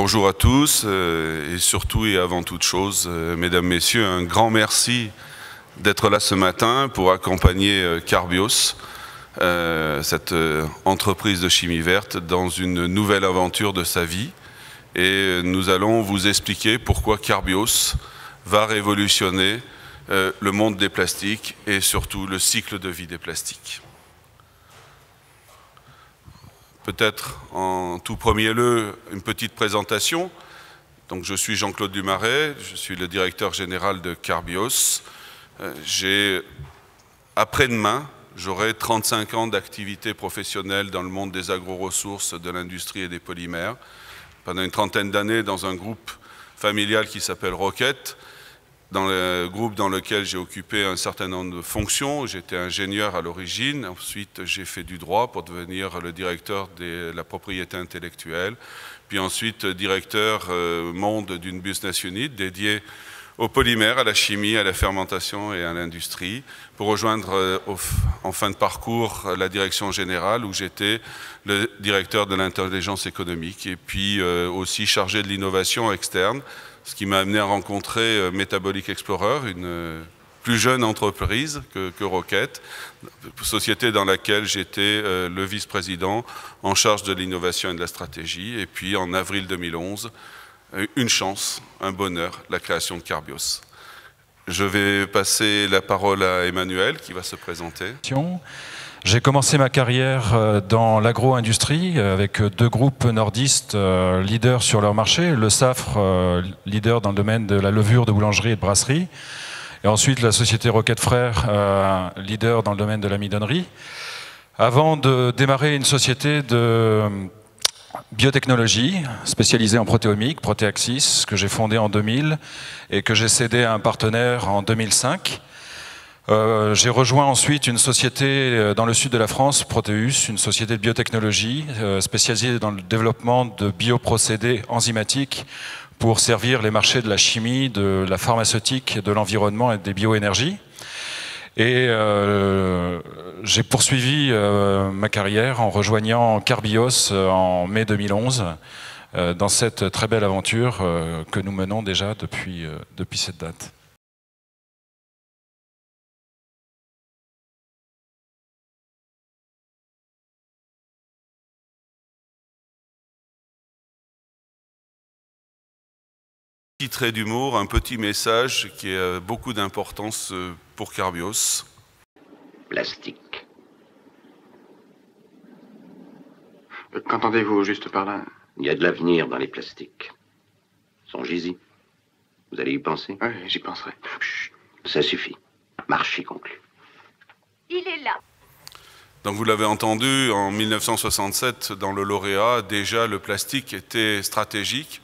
bonjour à tous euh, et surtout et avant toute chose, euh, mesdames, messieurs, un grand merci d'être là ce matin pour accompagner euh, Carbios, cette entreprise de chimie verte, dans une nouvelle aventure de sa vie. Et nous allons vous expliquer pourquoi Carbios va révolutionner le monde des plastiques et surtout le cycle de vie des plastiques peut-être en tout premier lieu une petite présentation. Donc, je suis Jean-Claude Dumaret, je suis le directeur général de Carbios. Euh, j'ai, après-demain, j'aurai 35 ans d'activité professionnelle dans le monde des agro-ressources, de l'industrie et des polymères. Pendant une trentaine d'années, dans un groupe familial qui s'appelle Roquette, dans le groupe dans lequel j'ai occupé un certain nombre de fonctions. J'étais ingénieur à l'origine, ensuite j'ai fait du droit pour devenir le directeur de la propriété intellectuelle, puis ensuite directeur euh, monde d'une business unit dédiée au polymères, à la chimie, à la fermentation et à l'industrie, pour rejoindre euh, en fin de parcours la direction générale où j'étais le directeur de l'intelligence économique et puis euh, aussi chargé de l'innovation externe, ce qui m'a amené à rencontrer euh, Metabolic Explorer, une plus jeune entreprise que, que Rocket, société dans laquelle j'étais le vice-président en charge de l'innovation et de la stratégie. Et puis en avril 2011, euh, une chance, un bonheur, la création de Carbios. Je vais passer la parole à Emmanuel qui va se présenter. J'ai commencé ma carrière euh, dans l'agro-industrie euh, avec deux groupes nordistes leaders sur leur marché. Le Safre, leader dans le domaine de la levure de boulangerie et de brasserie. Et ensuite la société Rocket Frères, leader dans le domaine de la midonnerie. Avant de démarrer une société de biotechnologie, spécialisée en protéomique, Proteaxis, que j'ai fondée en 2000 et que j'ai cédé à un partenaire en 2005. Euh, j'ai rejoint ensuite une société euh, dans le sud de la France, Proteus, une société de biotechnologie euh, spécialisée dans le développement de bioprocédés enzymatiques pour servir les marchés de la chimie, de la pharmaceutique, de l'environnement et des bioénergies. Et euh, j'ai poursuivi euh, ma carrière en rejoignant Carbios euh, en mai 2011 dans cette très belle aventure que nous menons déjà depuis, depuis cette date. petit trait d'humour, un petit message qui a beaucoup d'importance euh, pour Carbios. Plastique. Qu'entendez-vous juste par là Il y a de l'avenir dans les plastiques. Songez-y. Vous allez y penser Oui, j'y penserai. ça suffit. Marché conclu. Il est là. Donc vous l'avez entendu, en 1967, dans le lauréat, déjà le plastique était stratégique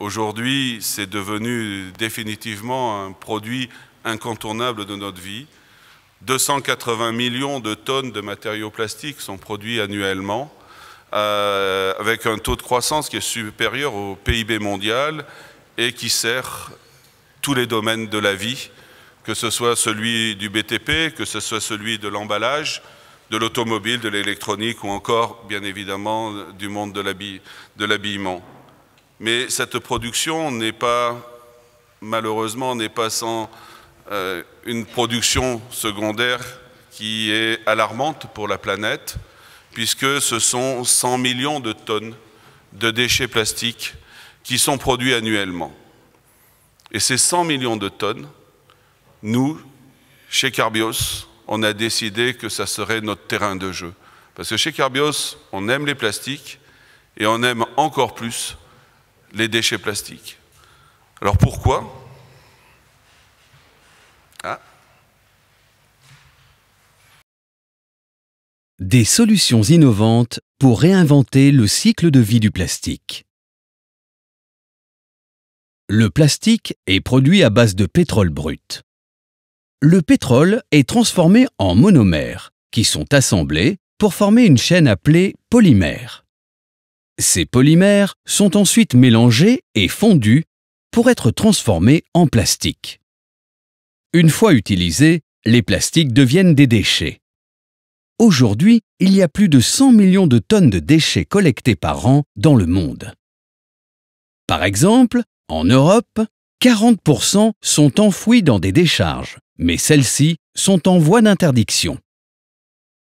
Aujourd'hui, c'est devenu définitivement un produit incontournable de notre vie. 280 millions de tonnes de matériaux plastiques sont produits annuellement, euh, avec un taux de croissance qui est supérieur au PIB mondial et qui sert tous les domaines de la vie, que ce soit celui du BTP, que ce soit celui de l'emballage, de l'automobile, de l'électronique ou encore, bien évidemment, du monde de l'habillement. Mais cette production n'est pas, malheureusement, n'est pas sans euh, une production secondaire qui est alarmante pour la planète, puisque ce sont 100 millions de tonnes de déchets plastiques qui sont produits annuellement. Et ces 100 millions de tonnes, nous, chez Carbios, on a décidé que ça serait notre terrain de jeu. Parce que chez Carbios, on aime les plastiques et on aime encore plus les déchets plastiques. Alors pourquoi hein Des solutions innovantes pour réinventer le cycle de vie du plastique. Le plastique est produit à base de pétrole brut. Le pétrole est transformé en monomères, qui sont assemblés pour former une chaîne appelée polymère. Ces polymères sont ensuite mélangés et fondus pour être transformés en plastique. Une fois utilisés, les plastiques deviennent des déchets. Aujourd'hui, il y a plus de 100 millions de tonnes de déchets collectés par an dans le monde. Par exemple, en Europe, 40% sont enfouis dans des décharges, mais celles-ci sont en voie d'interdiction.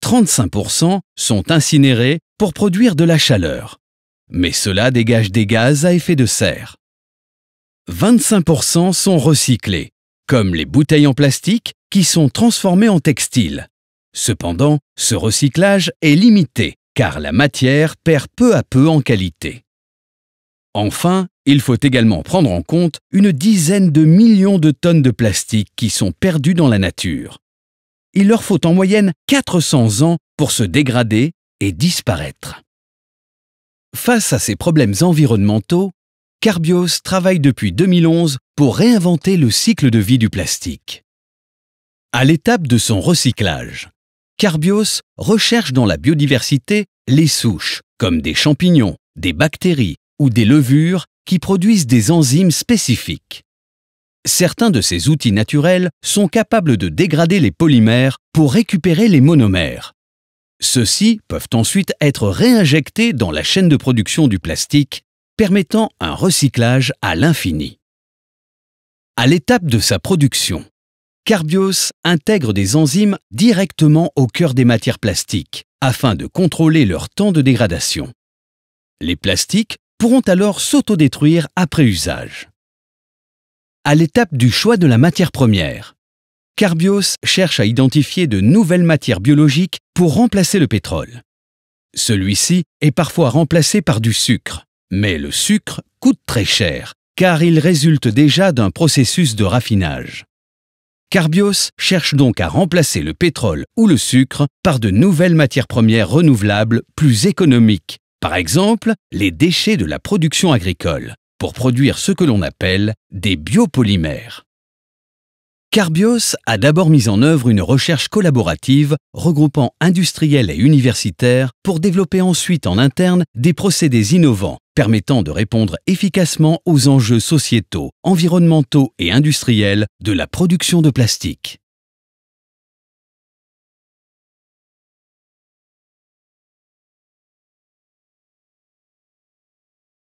35% sont incinérés pour produire de la chaleur mais cela dégage des gaz à effet de serre. 25% sont recyclés, comme les bouteilles en plastique qui sont transformées en textile. Cependant, ce recyclage est limité, car la matière perd peu à peu en qualité. Enfin, il faut également prendre en compte une dizaine de millions de tonnes de plastique qui sont perdues dans la nature. Il leur faut en moyenne 400 ans pour se dégrader et disparaître. Face à ces problèmes environnementaux, Carbios travaille depuis 2011 pour réinventer le cycle de vie du plastique. À l'étape de son recyclage, Carbios recherche dans la biodiversité les souches, comme des champignons, des bactéries ou des levures qui produisent des enzymes spécifiques. Certains de ces outils naturels sont capables de dégrader les polymères pour récupérer les monomères, ceux-ci peuvent ensuite être réinjectés dans la chaîne de production du plastique, permettant un recyclage à l'infini. À l'étape de sa production, Carbios intègre des enzymes directement au cœur des matières plastiques afin de contrôler leur temps de dégradation. Les plastiques pourront alors s'autodétruire après usage. À l'étape du choix de la matière première, Carbios cherche à identifier de nouvelles matières biologiques pour remplacer le pétrole. Celui-ci est parfois remplacé par du sucre, mais le sucre coûte très cher, car il résulte déjà d'un processus de raffinage. Carbios cherche donc à remplacer le pétrole ou le sucre par de nouvelles matières premières renouvelables plus économiques, par exemple les déchets de la production agricole, pour produire ce que l'on appelle des biopolymères. Carbios a d'abord mis en œuvre une recherche collaborative regroupant industriels et universitaires pour développer ensuite en interne des procédés innovants permettant de répondre efficacement aux enjeux sociétaux, environnementaux et industriels de la production de plastique.